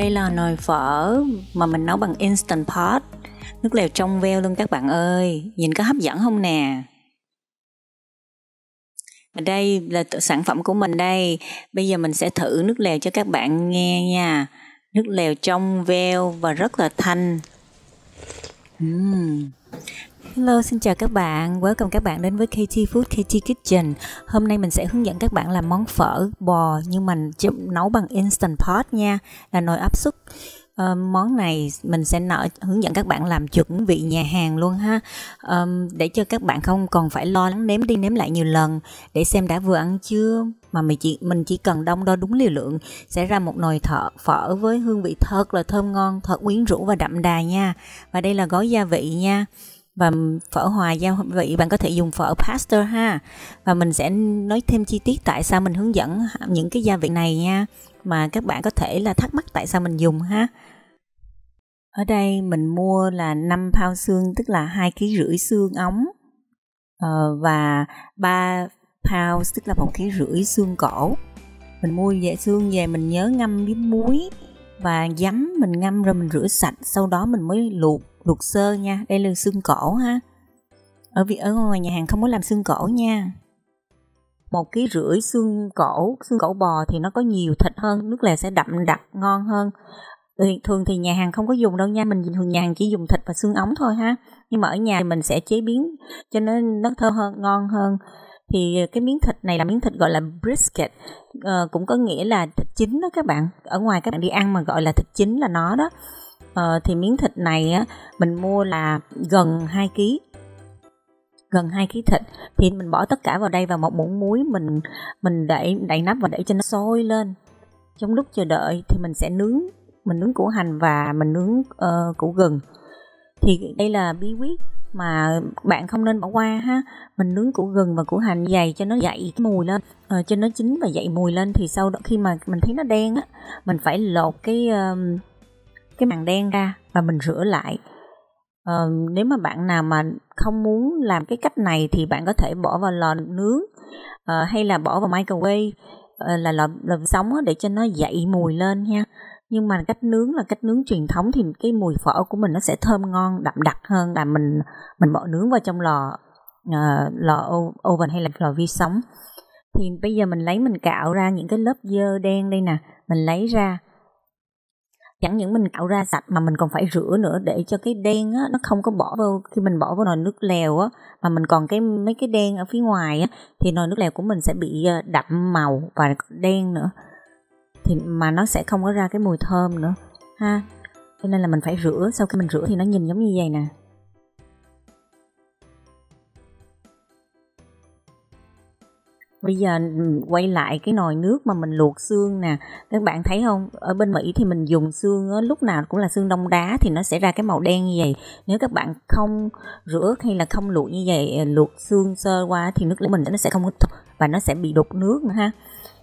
đây là nồi phở mà mình nấu bằng instant pot nước lèo trong veo luôn các bạn ơi nhìn có hấp dẫn không nè và đây là sản phẩm của mình đây bây giờ mình sẽ thử nước lèo cho các bạn nghe nha nước lèo trong veo và rất là thanh uhm. Hello, xin chào các bạn. Welcome các bạn đến với KT Food KT Kitchen. Hôm nay mình sẽ hướng dẫn các bạn làm món phở bò nhưng mình nấu bằng instant pot nha, là nồi áp suất. Uh, món này mình sẽ nở hướng dẫn các bạn làm chuẩn vị nhà hàng luôn ha um, để cho các bạn không còn phải lo lắng nếm đi nếm lại nhiều lần để xem đã vừa ăn chưa mà mình chỉ mình chỉ cần đong đo đúng liều lượng sẽ ra một nồi thợ phở với hương vị thật là thơm ngon thật quyến rũ và đậm đà nha và đây là gói gia vị nha và phở hòa gia vị bạn có thể dùng phở pastor ha và mình sẽ nói thêm chi tiết tại sao mình hướng dẫn những cái gia vị này nha mà các bạn có thể là thắc mắc tại sao mình dùng ha ở đây mình mua là 5 pound xương tức là hai kg rưỡi xương ống ờ, và 3 pound tức là một kg rưỡi xương cổ mình mua về xương về mình nhớ ngâm với muối và giấm mình ngâm rồi mình rửa sạch sau đó mình mới luộc luộc sơ nha đây là xương cổ ha ở vị ở ngoài nhà hàng không có làm xương cổ nha một ký rưỡi xương cổ xương cổ bò thì nó có nhiều thịt hơn nước lèo sẽ đậm đặc ngon hơn ừ, thường thì nhà hàng không có dùng đâu nha mình thường nhà hàng chỉ dùng thịt và xương ống thôi ha nhưng mà ở nhà thì mình sẽ chế biến cho nó nó thơm hơn ngon hơn thì ờ, cái miếng thịt này là miếng thịt gọi là brisket à, cũng có nghĩa là thịt chín đó các bạn ở ngoài các bạn đi ăn mà gọi là thịt chín là nó đó à, thì miếng thịt này á, mình mua là gần 2 kg gần 2 kg thịt thì mình bỏ tất cả vào đây và một muỗng muối mình mình đậy đậy nắp và để cho nó sôi lên trong lúc chờ đợi thì mình sẽ nướng mình nướng củ hành và mình nướng uh, củ gừng thì đây là bí quyết mà bạn không nên bỏ qua ha mình nướng củ gừng và củ hành dày cho nó dậy cái mùi lên à, cho nó chín và dậy mùi lên thì sau đó khi mà mình thấy nó đen á mình phải lột cái cái màng đen ra và mình rửa lại à, nếu mà bạn nào mà không muốn làm cái cách này thì bạn có thể bỏ vào lò nướng à, hay là bỏ vào microwave là lò, lò sóng để cho nó dậy mùi lên nha nhưng mà cách nướng là cách nướng truyền thống thì cái mùi phở của mình nó sẽ thơm ngon đậm đặc hơn là mình mình bỏ nướng vào trong lò uh, lò oven hay là lò vi sóng thì bây giờ mình lấy mình cạo ra những cái lớp dơ đen đây nè mình lấy ra chẳng những mình cạo ra sạch mà mình còn phải rửa nữa để cho cái đen á, nó không có bỏ vô khi mình bỏ vào nồi nước lèo á mà mình còn cái mấy cái đen ở phía ngoài á thì nồi nước lèo của mình sẽ bị ờ, đậm màu và đen nữa thì mà nó sẽ không có ra cái mùi thơm nữa ha cho nên là mình phải rửa sau khi mình rửa thì nó nhìn giống như vậy nè Bây giờ quay lại cái nồi nước mà mình luộc xương nè Các bạn thấy không Ở bên Mỹ thì mình dùng xương á, lúc nào cũng là xương đông đá Thì nó sẽ ra cái màu đen như vậy Nếu các bạn không rửa hay là không luộc như vậy ờ, Luộc xương sơ qua thì nước của mình nó sẽ không có Và nó sẽ bị đục nước nữa ha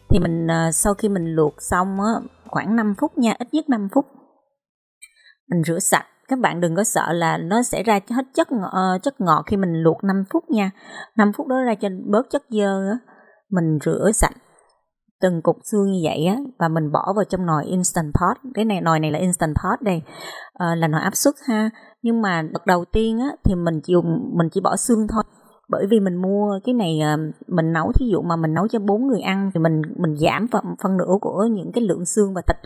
thì mình à, sau khi mình luộc xong á, khoảng 5 phút nha ít nhất 5 phút mình rửa sạch các bạn đừng có sợ là nó sẽ ra hết chất uh, chất ngọt khi mình luộc 5 phút nha 5 phút đó ra cho bớt chất dơ á. mình rửa sạch từng cục xương như vậy á và mình bỏ vào trong nồi instant pot cái này nồi này là instant pot đây à, là nồi áp suất ha nhưng mà đợt đầu tiên á thì mình chỉ dùng mình chỉ bỏ xương thôi bởi vì mình mua cái này ờ, mình nấu thí dụ mà mình nấu cho bốn người ăn thì mình mình giảm phần phân nửa của những cái lượng xương và thịt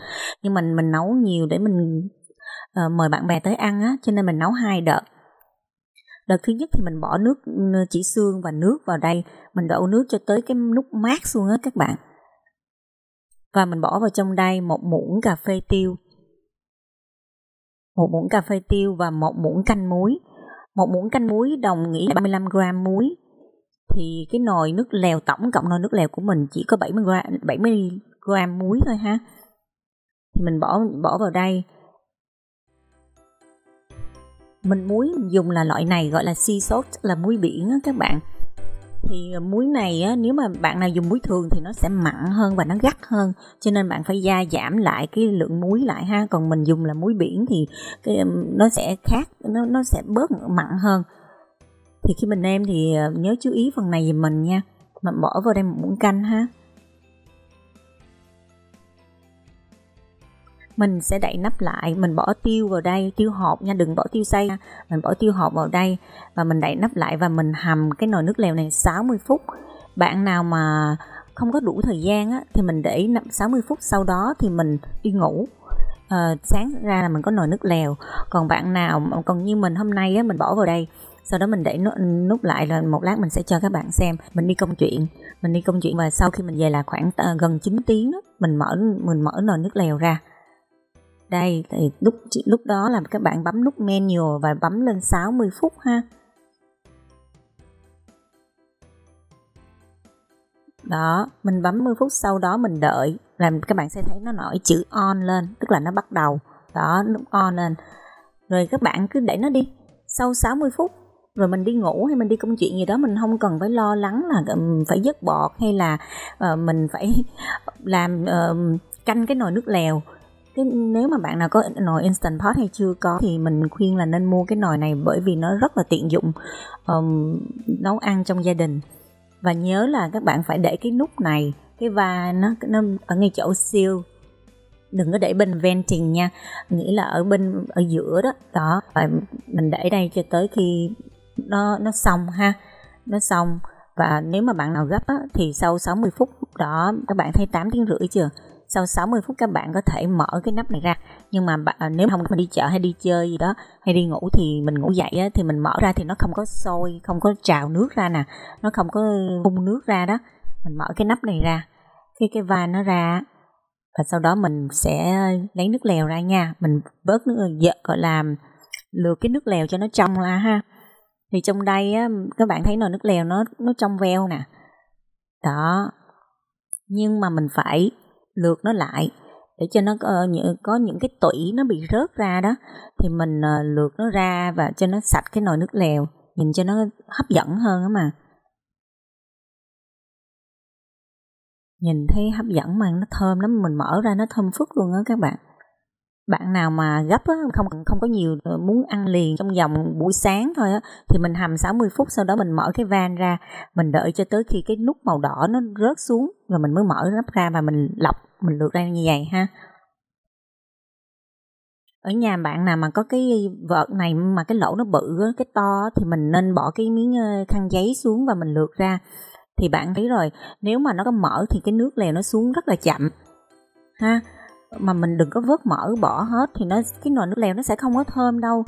nhưng mình mình nấu nhiều để mình uh, mời bạn bè tới ăn á cho nên mình nấu hai đợt đợt thứ nhất thì mình bỏ nước chỉ xương và nước vào đây mình đổ nước cho tới cái nút mát xuống á các bạn và mình bỏ vào trong đây một muỗng cà phê tiêu một muỗng cà phê tiêu và một muỗng canh muối một muỗng canh muối đồng nghĩa 35 gram muối thì cái nồi nước lèo tổng cộng nồi nước lèo của mình chỉ có 70 gram, 70 gram muối thôi ha thì mình bỏ bỏ vào đây mình muối dùng là loại này gọi là sea salt là muối biển á các bạn thì ờ, muối này á, nếu mà bạn nào dùng muối thường thì nó sẽ mặn hơn và nó gắt hơn cho nên bạn phải gia giảm lại cái lượng muối lại ha còn mình dùng là muối biển thì cái nó sẽ khác nó nó sẽ bớt mặn hơn thì khi mình nêm thì ờ, nhớ chú ý phần này về mình nha mình bỏ vào đây một muỗng canh ha mình sẽ đậy nắp lại mình bỏ tiêu vào đây tiêu hột nha đừng bỏ tiêu xay mình bỏ tiêu hột vào đây và mình đậy nắp lại và mình hầm cái nồi nước lèo này 60 phút bạn nào mà không có đủ thời gian á, thì mình để 60 phút sau đó thì mình đi ngủ à, sáng ra là mình có nồi nước lèo còn bạn nào còn như mình hôm nay á, mình bỏ vào đây sau đó mình để nút lại rồi một lát mình sẽ cho các bạn xem mình đi công chuyện mình đi công chuyện và sau khi mình về là khoảng ờ, gần 9 tiếng đó, mình mở mình mở nồi nước lèo ra đây thì lúc lúc đó là các bạn bấm nút menu và bấm lên 60 phút ha đó mình bấm 10 phút sau đó mình đợi là các bạn sẽ thấy nó nổi chữ on lên tức là nó bắt đầu đó nút on lên rồi các bạn cứ để nó đi sau 60 phút rồi mình đi ngủ hay mình đi công chuyện gì đó mình không cần phải lo lắng là phải dứt bọt hay là uh, mình phải làm uh, canh cái nồi nước lèo cái nếu mà bạn nào có nồi instant pot hay chưa có thì mình khuyên là nên mua cái nồi này bởi vì nó rất là tiện dụng um, nấu ăn trong gia đình và nhớ là các bạn phải để cái nút này cái va nó nó ở ngay chỗ siêu đừng có để bên venting nha nghĩ là ở bên ở giữa đó đó và mình để đây cho tới khi nó nó xong ha nó xong và nếu mà bạn nào gấp á, thì sau 60 phút đó các bạn thấy 8 tiếng rưỡi chưa sau 60 phút các bạn có thể mở cái nắp này ra nhưng mà à, nếu không mà đi chợ hay đi chơi gì đó hay đi ngủ thì mình ngủ dậy á, thì mình mở ra thì nó không có sôi không có trào nước ra nè nó không có bung nước ra đó mình mở cái nắp này ra khi cái van nó ra và sau đó mình sẽ lấy nước lèo ra nha mình bớt nước dợ ờ, gọi là lừa cái nước lèo cho nó trong ra ha thì trong đây á, các bạn thấy nồi nước lèo nó nó trong veo nè đó nhưng mà mình phải lược nó lại để cho nó có, ờ, có những cái tủy nó bị rớt ra đó thì mình ờ, lược nó ra và cho nó sạch cái nồi nước lèo nhìn cho nó hấp dẫn hơn á mà nhìn thấy hấp dẫn mà nó thơm lắm mình mở ra nó thơm phức luôn á các bạn bạn nào mà gấp á, không không có nhiều ờ, muốn ăn liền trong vòng buổi sáng thôi á, thì mình hầm 60 phút sau đó mình mở cái van ra mình đợi cho tới khi cái nút màu đỏ nó rớt xuống rồi mình mới mở nắp ra và mình lọc mình lượt ra như vậy ha ở nhà bạn nào mà có cái vợt này mà cái lỗ nó bự cái to thì mình nên bỏ cái miếng khăn giấy xuống và mình lượt ra thì bạn thấy rồi nếu mà nó có mở thì cái nước lèo nó xuống rất là chậm ha mà mình đừng có vớt mỡ bỏ hết thì nó cái nồi nước lèo nó sẽ không có thơm đâu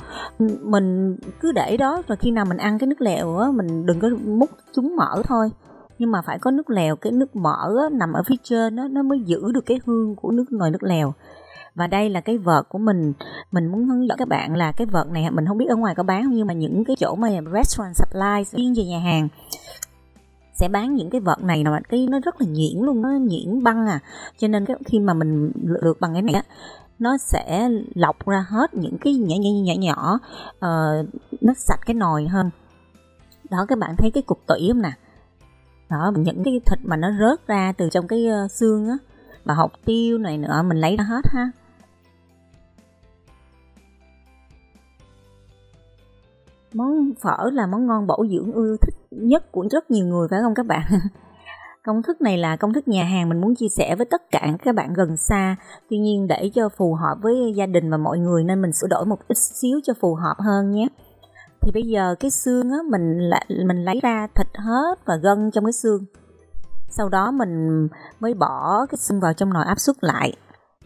mình cứ để đó rồi khi nào mình ăn cái nước lèo á mình đừng có múc chúng mỡ thôi nhưng mà phải có nước lèo cái nước mỡ á, nằm ở phía trên á, nó mới giữ được cái hương của nước nồi nước lèo và đây là cái vợt của mình mình muốn hướng dẫn các bạn là cái vợt này mình không biết ở ngoài có bán không nhưng mà những cái chỗ mà restaurant supply chuyên về nhà hàng sẽ bán những cái vợt này là cái nó rất là nhuyễn luôn nó nhuyễn băng à cho nên cái khi mà mình lượt bằng cái này á nó sẽ lọc ra hết những cái nhỏ nhỏ nhỏ nhỏ uh, nó sạch cái nồi hơn đó các bạn thấy cái cục tủy không nè đó những cái thịt mà nó rớt ra từ trong cái ờ, xương á và hột tiêu này nữa mình lấy ra hết ha món phở là món ngon bổ dưỡng ưa thích nhất của rất nhiều người phải không các bạn công thức này là công thức nhà hàng mình muốn chia sẻ với tất cả các bạn gần xa tuy nhiên để cho phù hợp với gia đình và mọi người nên mình sửa đổi một ít xíu cho phù hợp hơn nhé thì bây giờ cái xương á mình mình lấy ra thịt hết và gân trong cái xương sau đó mình mới bỏ cái xương vào trong nồi áp suất lại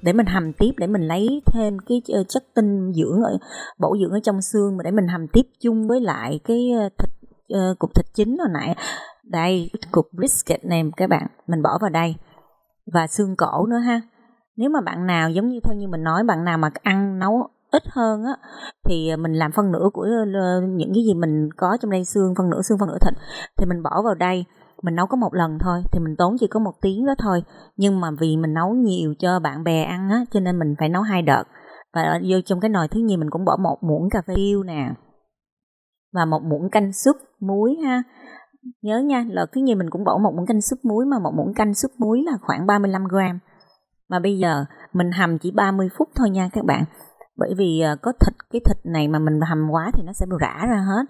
để mình hầm tiếp để mình lấy thêm cái ờ, chất tinh dưỡng ở bổ dưỡng ở trong xương mà để mình hầm tiếp chung với lại cái ờ, thịt ờ, cục thịt chính hồi nãy đây cục brisket này các bạn mình bỏ vào đây và xương cổ nữa ha nếu mà bạn nào giống như theo như mình nói bạn nào mà ăn nấu ít hơn á thì mình làm phân nửa của những cái gì mình có trong đây xương phân nửa xương phân nửa thịt thì mình bỏ vào đây mình nấu có một lần thôi thì mình tốn chỉ có một tiếng đó thôi nhưng mà vì mình nấu nhiều cho bạn bè ăn á cho nên mình phải nấu hai đợt và vô trong cái nồi thứ nhì mình cũng bỏ một muỗng cà phê tiêu nè và một muỗng canh súp muối ha nhớ nha lợt thứ nhì mình cũng bỏ một muỗng canh súp muối mà một muỗng canh súp muối là khoảng 35 gram mà bây giờ mình hầm chỉ 30 phút thôi nha các bạn bởi vì ờ, có thịt cái thịt này mà mình hầm quá thì nó sẽ rã ra hết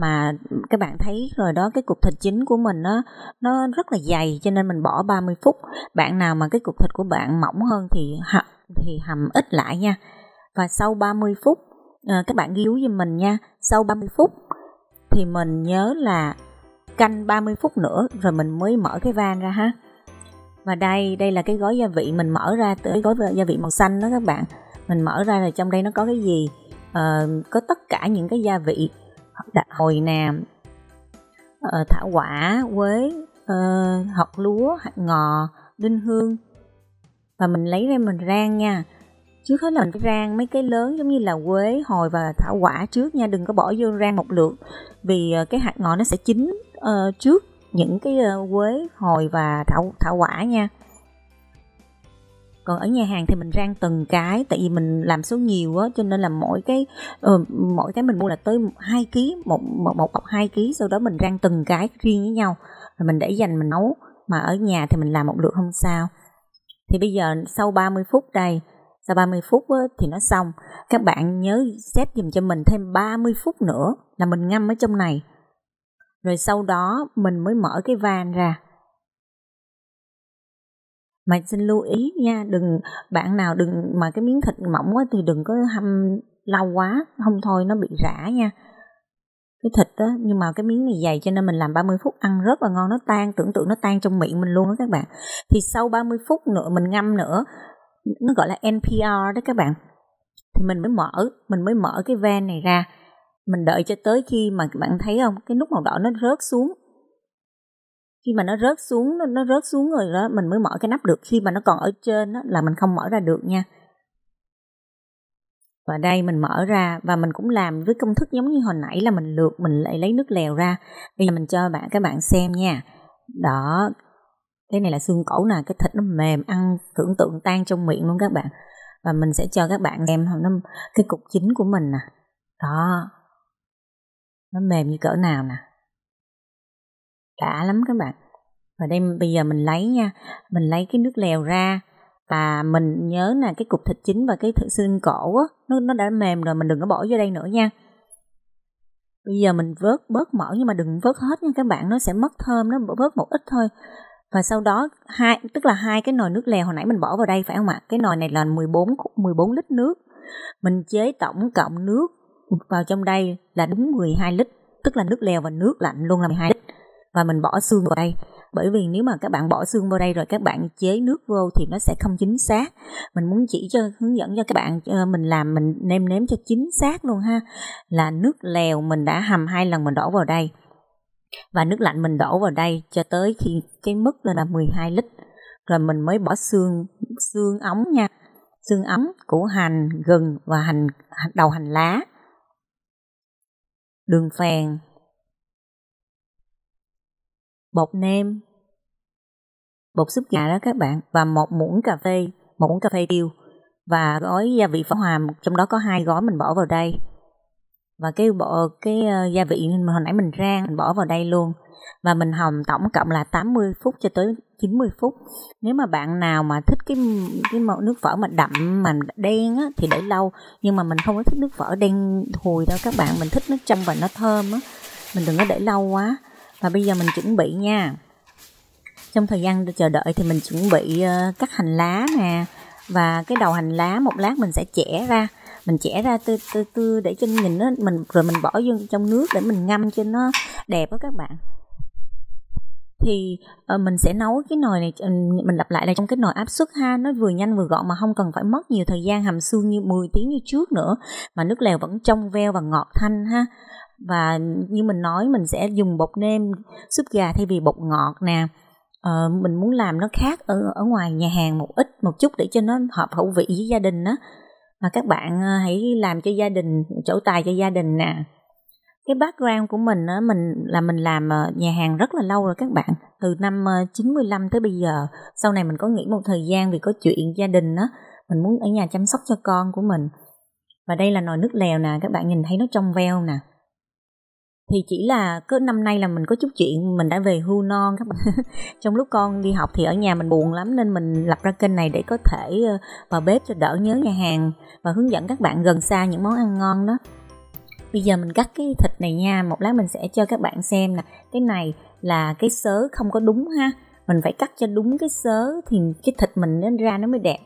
mà các bạn thấy rồi đó cái cục thịt chính của mình nó nó rất là dày cho nên mình bỏ 30 phút bạn nào mà cái cục thịt của bạn mỏng hơn thì hầm thì hầm ít lại nha và sau 30 phút ờ, các bạn ghi với mình nha sau 30 phút thì mình nhớ là canh 30 phút nữa rồi mình mới mở cái van ra ha và đây đây là cái gói gia vị mình mở ra tới gói gia vị màu xanh đó các bạn mình mở ra là trong đây nó có cái gì uh, có tất cả những cái gia vị đặt hồi nè uh, ờ, thảo quả quế uh, ờ, hạt lúa hạt ngò đinh hương và mình lấy ra mình rang nha trước hết là mình phải rang mấy cái lớn giống như là quế hồi và thảo quả trước nha đừng có bỏ vô rang một lượt vì cái hạt ngò nó sẽ chín uh, trước những cái uh, quế hồi và thảo thảo quả nha còn ở nhà hàng thì mình rang từng cái tại vì mình làm số nhiều á cho nên là mỗi cái uh, mỗi cái mình mua là tới hai ký một một một bọc hai ký sau đó mình rang từng cái riêng với nhau rồi mình để dành mình nấu mà ở nhà thì mình làm một lượt không sao thì bây giờ sau 30 phút đây sau 30 phút á, thì nó xong các bạn nhớ xếp dùm cho mình thêm 30 phút nữa là mình ngâm ở trong này rồi sau đó mình mới mở cái van ra mà xin lưu ý nha đừng bạn nào đừng mà cái miếng thịt mỏng quá thì đừng có hâm lâu quá không thôi nó bị rã nha cái thịt đó nhưng mà cái miếng này dày cho nên mình làm 30 phút ăn rất là ngon nó tan tưởng tượng nó tan trong miệng mình luôn đó các bạn thì sau 30 phút nữa mình ngâm nữa nó gọi là NPR đó các bạn thì mình mới mở mình mới mở cái van này ra mình đợi cho tới khi mà bạn thấy không cái nút màu đỏ nó rớt xuống khi mà nó rớt xuống nó, nó rớt xuống rồi đó mình mới mở cái nắp được khi mà nó còn ở trên đó, là mình không mở ra được nha và đây mình mở ra và mình cũng làm với công thức giống như hồi nãy là mình lượt mình lại lấy nước lèo ra bây giờ mình cho bạn các bạn xem nha đó cái này là xương cổ nè cái thịt nó mềm ăn tưởng tượng tan trong miệng luôn các bạn và mình sẽ cho các bạn xem nó cái cục chính của mình nè đó nó mềm như cỡ nào nè đã lắm các bạn và đây bây giờ mình lấy nha mình lấy cái nước lèo ra và mình nhớ là cái cục thịt chính và cái thịt xương cổ á, nó, nó đã mềm rồi mình đừng có bỏ vô đây nữa nha bây giờ mình vớt bớt mỡ nhưng mà đừng vớt hết nha các bạn nó sẽ mất thơm nó vớt một ít thôi và sau đó hai tức là hai cái nồi nước lèo hồi nãy mình bỏ vào đây phải không ạ cái nồi này là 14 14 lít nước mình chế tổng cộng nước vào trong đây là đúng 12 lít tức là nước lèo và nước lạnh luôn là 12 và mình bỏ xương vào đây bởi vì nếu mà các bạn bỏ xương vào đây rồi các bạn chế nước vô thì nó sẽ không chính xác mình muốn chỉ cho hướng dẫn cho các bạn ờ, mình làm mình nêm nếm cho chính xác luôn ha là nước lèo mình đã hầm hai lần mình đổ vào đây và nước lạnh mình đổ vào đây cho tới khi cái mức là 12 lít rồi mình mới bỏ xương xương ống nha xương ống củ hành gừng và hành đầu hành lá đường phèn bột nêm, bột súp gà đó các bạn và một muỗng cà phê, một muỗng cà phê tiêu và gói gia vị phở hòa trong đó có hai gói mình bỏ vào đây và cái bộ cái ờ, gia vị hồi nãy mình rang mình bỏ vào đây luôn và mình hầm tổng cộng là 80 phút cho tới 90 phút nếu mà bạn nào mà thích cái cái màu nước phở mà đậm mà đen á, thì để lâu nhưng mà mình không có thích nước phở đen thùi đâu các bạn mình thích nó trong và nó thơm á mình đừng có để lâu quá và bây giờ mình chuẩn bị nha Trong thời gian chờ đợi thì mình chuẩn bị ờ, cắt hành lá nè Và cái đầu hành lá một lát mình sẽ chẻ ra Mình chẻ ra tươi tươi tươi để cho nhìn nó mình Rồi mình bỏ vô trong nước để mình ngâm cho nó đẹp đó các bạn thì ờ, mình sẽ nấu cái nồi này mình lặp lại là trong cái nồi áp suất ha nó vừa nhanh vừa gọn mà không cần phải mất nhiều thời gian hầm xương như 10 tiếng như trước nữa mà nước lèo vẫn trong veo và ngọt thanh ha và như mình nói mình sẽ dùng bột nêm súp gà thay vì bột ngọt nè ờ, mình muốn làm nó khác ở ở ngoài nhà hàng một ít một chút để cho nó hợp khẩu vị với gia đình đó mà các bạn ờ, hãy làm cho gia đình chỗ tài cho gia đình nè cái background của mình á, mình là mình làm ờ, nhà hàng rất là lâu rồi các bạn từ năm 95 ờ, tới bây giờ sau này mình có nghỉ một thời gian vì có chuyện gia đình á mình muốn ở nhà chăm sóc cho con của mình và đây là nồi nước lèo nè các bạn nhìn thấy nó trong veo nè thì chỉ là cứ năm nay là mình có chút chuyện mình đã về hưu non các bạn trong lúc con đi học thì ở nhà mình buồn lắm nên mình lập ra kênh này để có thể ờ, vào bếp cho đỡ nhớ nhà hàng và hướng dẫn các bạn gần xa những món ăn ngon đó bây giờ mình cắt cái thịt này nha một lát mình sẽ cho các bạn xem nè cái này là cái sớ không có đúng ha mình phải cắt cho đúng cái sớ thì cái thịt mình nó ra nó mới đẹp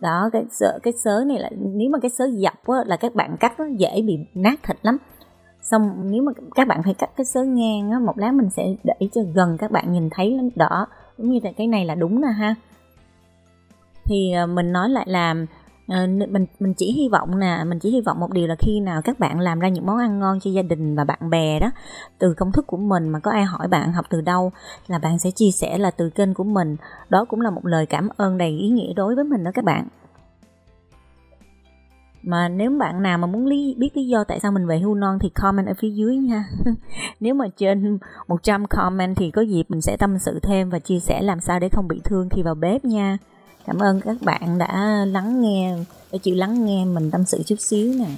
đó cái sớ cái sớ này là nếu mà cái sớ dập á, là các bạn cắt nó dễ bị nát thịt lắm xong nếu mà các bạn phải cắt cái sớ ngang á một lát mình sẽ để cho gần các bạn nhìn thấy lên đỏ giống như là cái này là đúng nè ha thì ờ, mình nói lại là ờ, mình mình chỉ hy vọng nè mình chỉ hy vọng một điều là khi nào các bạn làm ra những món ăn ngon cho gia đình và bạn bè đó từ công thức của mình mà có ai hỏi bạn học từ đâu là bạn sẽ chia sẻ là từ kênh của mình đó cũng là một lời cảm ơn đầy ý nghĩa đối với mình đó các bạn mà nếu bạn nào mà muốn lý, biết lý do tại sao mình về hưu non thì comment ở phía dưới nha nếu mà trên 100 comment thì có dịp mình sẽ tâm sự thêm và chia sẻ làm sao để không bị thương khi vào bếp nha cảm ơn các bạn đã lắng nghe để chịu lắng nghe mình tâm sự chút xíu nè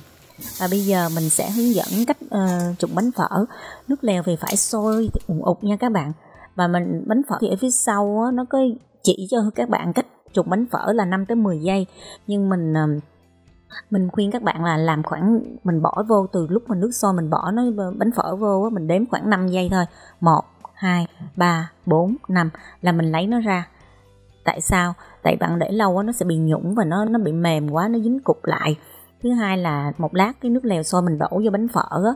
và bây giờ mình sẽ hướng dẫn cách uh, trụng bánh phở nước lèo thì phải sôi ủng ụt nha các bạn và mình bánh phở thì ở phía sau á, nó có chỉ cho các bạn cách trụng bánh phở là 5 tới 10 giây nhưng mình uh, mình khuyên các bạn là làm khoảng mình bỏ vô từ lúc mình nước sôi mình bỏ nó bánh phở vô mình đếm khoảng 5 giây thôi một hai ba bốn năm là mình lấy nó ra tại sao tại bạn để lâu quá nó sẽ bị nhũng và nó nó bị mềm quá nó dính cục lại thứ hai là một lát cái nước lèo sôi mình đổ vô bánh phở á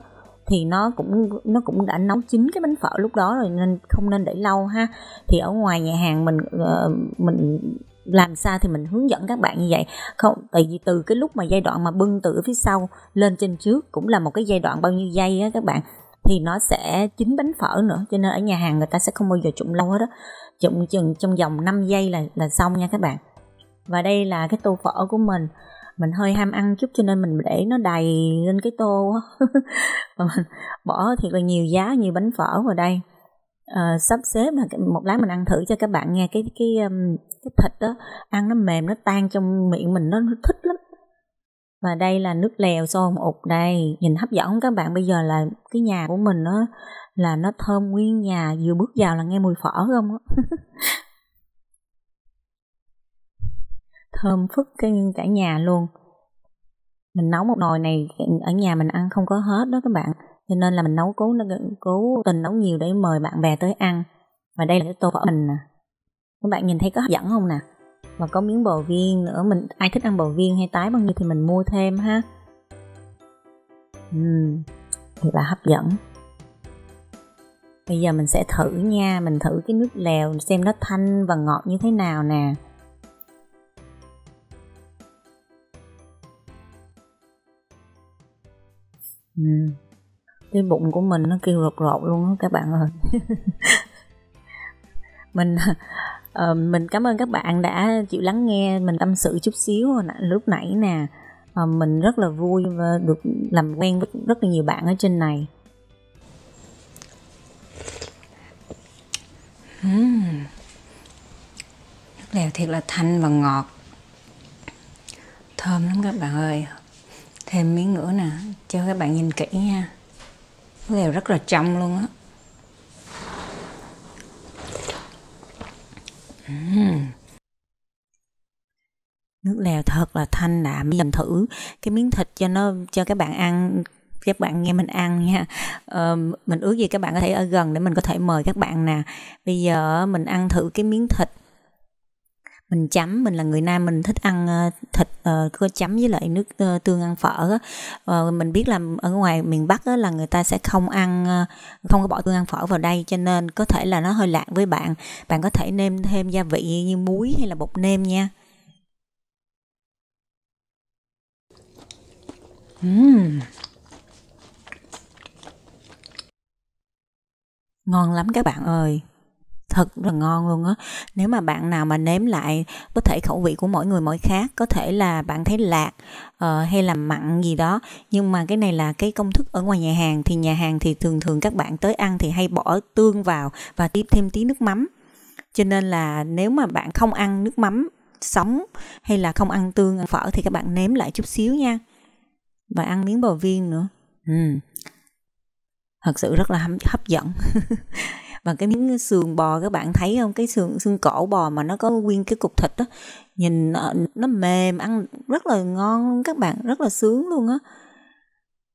thì nó cũng nó cũng đã nấu chín cái bánh phở lúc đó rồi nên không nên để lâu ha thì ở ngoài nhà hàng mình ờ, mình làm sao thì mình hướng dẫn các bạn như vậy không tại vì từ cái lúc mà giai đoạn mà bưng từ phía sau lên trên trước cũng là một cái giai đoạn bao nhiêu giây á các bạn thì nó sẽ chín bánh phở nữa cho nên ở nhà hàng người ta sẽ không bao giờ trụng lâu hết đó trụng chừng trong vòng 5 giây là là xong nha các bạn và đây là cái tô phở của mình mình hơi ham ăn chút cho nên mình để nó đầy lên cái tô và mình bỏ thiệt là nhiều giá nhiều bánh phở vào đây à, sắp xếp là một lát mình ăn thử cho các bạn nghe cái cái um, cái thịt đó ăn nó mềm nó tan trong miệng mình nó, thích lắm và đây là nước lèo xôn ụt đây nhìn hấp dẫn các bạn bây giờ là cái nhà của mình nó là nó thơm nguyên nhà vừa bước vào là nghe mùi phở không thơm phức cả nhà luôn mình nấu một nồi này ở nhà mình ăn không có hết đó các bạn cho nên là mình nấu cố cố tình nấu nhiều để mời bạn bè tới ăn và đây là cái tô phở mình nè các bạn nhìn thấy có hấp dẫn không nè và có miếng bò viên nữa mình ai thích ăn bò viên hay tái bao nhiêu thì mình mua thêm ha uhm, thật là hấp dẫn bây giờ mình sẽ thử nha mình thử cái nước lèo xem nó thanh và ngọt như thế nào nè ừ. cái bụng của mình nó kêu rột rột luôn đó các bạn ơi mình uh, mình cảm ơn các bạn đã chịu lắng nghe mình tâm sự chút xíu lúc nãy nè uh, mình rất là vui và được làm quen với rất là nhiều bạn ở trên này uhm. nước lèo thiệt là thanh và ngọt thơm lắm các bạn ơi thêm miếng nữa nè cho các bạn nhìn kỹ nha nó đều rất là trong luôn á nước lèo thật là thanh đạm Dành thử cái miếng thịt cho nó cho các bạn ăn các bạn nghe mình ăn nha ờ, mình ước gì các bạn có thể ở gần để mình có thể mời các bạn nè bây giờ mình ăn thử cái miếng thịt mình chấm mình là người nam mình thích ăn ờ, thịt uh, ờ, có chấm với lại nước ờ, tương ăn phở mình biết là ở ngoài miền bắc là người ta sẽ không ăn không có bỏ tương ăn phở vào đây cho nên có thể là nó hơi lạc với bạn bạn có thể nêm thêm gia vị như muối hay là bột nêm nha uhm. ngon lắm các bạn ơi thật là ngon luôn á nếu mà bạn nào mà nếm lại có thể khẩu vị của mỗi người mỗi khác có thể là bạn thấy lạc uh, hay là mặn gì đó nhưng mà cái này là cái công thức ở ngoài nhà hàng thì nhà hàng thì thường thường các bạn tới ăn thì hay bỏ tương vào và tiếp thêm tí nước mắm cho nên là nếu mà bạn không ăn nước mắm sống hay là không ăn tương ăn phở thì các bạn nếm lại chút xíu nha và ăn miếng bò viên nữa ừ. thật sự rất là hấp dẫn và cái miếng sườn bò các bạn thấy không cái sườn xương cổ bò mà nó có nguyên cái cục thịt đó nhìn ờ, nó mềm ăn rất là ngon luôn các bạn rất là sướng luôn á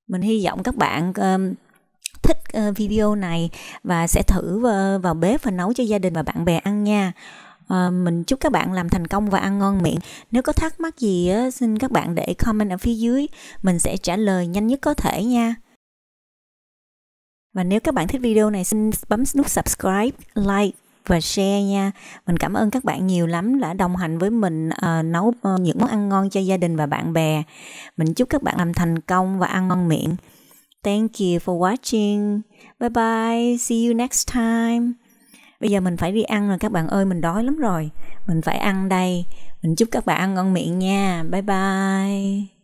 mình hy vọng các bạn um, thích uh, video này và sẽ thử vào, vào bếp và nấu cho gia đình và bạn bè ăn nha À, mình chúc các bạn làm thành công và ăn ngon miệng nếu có thắc mắc gì á, xin các bạn để comment ở phía dưới mình sẽ trả lời nhanh nhất có thể nha và nếu các bạn thích video này xin bấm nút subscribe, like và share nha. Mình cảm ơn các bạn nhiều lắm đã đồng hành với mình uh, nấu uh, những món ăn ngon cho gia đình và bạn bè. Mình chúc các bạn làm thành công và ăn ngon miệng. Thank you for watching. Bye bye. See you next time. Bây giờ mình phải đi ăn rồi các bạn ơi, mình đói lắm rồi. Mình phải ăn đây. Mình chúc các bạn ăn ngon miệng nha. Bye bye.